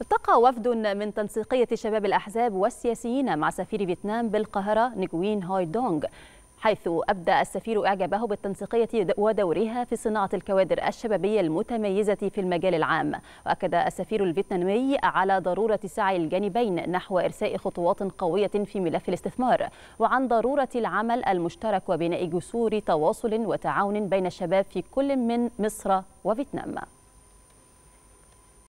التقى وفد من تنسيقية شباب الأحزاب والسياسيين مع سفير فيتنام بالقاهرة نجوين هاي دونغ حيث أبدى السفير إعجابه بالتنسيقية ودورها في صناعة الكوادر الشبابية المتميزة في المجال العام وأكد السفير الفيتنامي على ضرورة سعي الجانبين نحو إرساء خطوات قوية في ملف الاستثمار وعن ضرورة العمل المشترك وبناء جسور تواصل وتعاون بين الشباب في كل من مصر وفيتنام